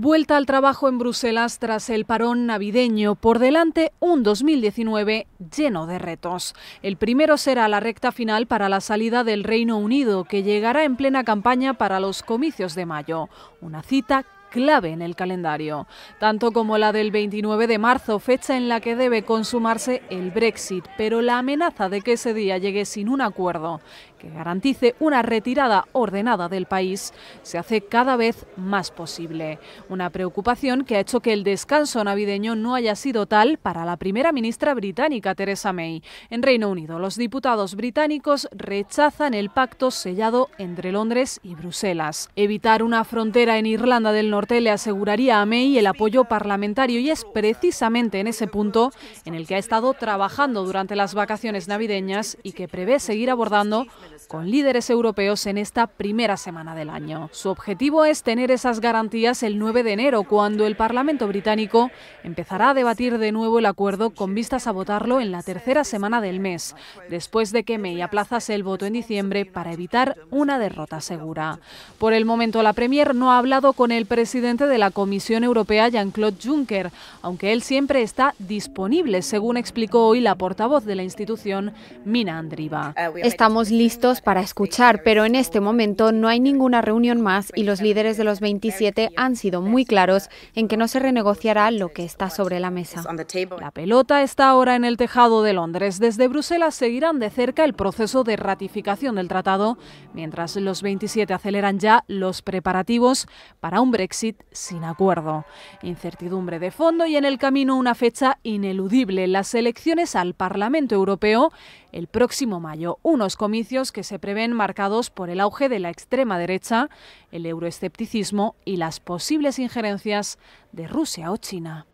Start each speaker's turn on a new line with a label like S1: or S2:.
S1: Vuelta al trabajo en Bruselas tras el parón navideño. Por delante, un 2019 lleno de retos. El primero será la recta final para la salida del Reino Unido, que llegará en plena campaña para los comicios de mayo. Una cita clave en el calendario, tanto como la del 29 de marzo, fecha en la que debe consumarse el Brexit, pero la amenaza de que ese día llegue sin un acuerdo que garantice una retirada ordenada del país se hace cada vez más posible. Una preocupación que ha hecho que el descanso navideño no haya sido tal para la primera ministra británica Theresa May. En Reino Unido, los diputados británicos rechazan el pacto sellado entre Londres y Bruselas. Evitar una frontera en Irlanda del Norte Norte le aseguraría a May el apoyo parlamentario y es precisamente en ese punto en el que ha estado trabajando durante las vacaciones navideñas y que prevé seguir abordando con líderes europeos en esta primera semana del año. Su objetivo es tener esas garantías el 9 de enero, cuando el Parlamento británico empezará a debatir de nuevo el acuerdo con vistas a votarlo en la tercera semana del mes, después de que May aplazase el voto en diciembre para evitar una derrota segura. Por el momento la Premier no ha hablado con el presidente presidente de la Comisión Europea, Jean-Claude Juncker, aunque él siempre está disponible, según explicó hoy la portavoz de la institución, Mina Andriva. Uh, Estamos listos para escuchar, pero en este momento no hay ninguna reunión más y los líderes de los 27 han sido muy claros en que no se renegociará lo que está sobre la mesa. La pelota está ahora en el tejado de Londres. Desde Bruselas seguirán de cerca el proceso de ratificación del tratado, mientras los 27 aceleran ya los preparativos para un Brexit sin acuerdo. Incertidumbre de fondo y en el camino una fecha ineludible, las elecciones al Parlamento Europeo el próximo mayo, unos comicios que se prevén marcados por el auge de la extrema derecha, el euroescepticismo y las posibles injerencias de Rusia o China.